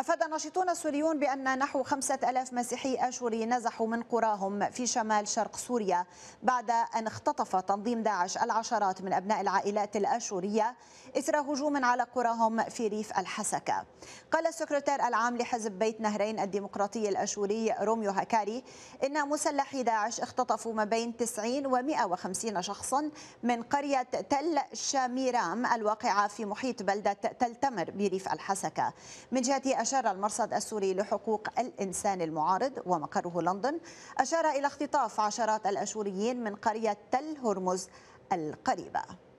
أفاد ناشطون سوريون بأن نحو 5000 مسيحي آشوري نزحوا من قراهم في شمال شرق سوريا بعد أن اختطف تنظيم داعش العشرات من أبناء العائلات الآشورية إثر هجوم على قراهم في ريف الحسكة قال السكرتير العام لحزب بيت نهرين الديمقراطي الآشوري روميو هكاري إن مسلحي داعش اختطفوا ما بين 90 و 150 شخصا من قرية تل شاميرام الواقعة في محيط بلدة تل تمر بريف الحسكة من جهة أشار المرصد السوري لحقوق الإنسان المعارض ومقره لندن أشار إلى اختطاف عشرات الأشوريين من قرية تل هرمز القريبة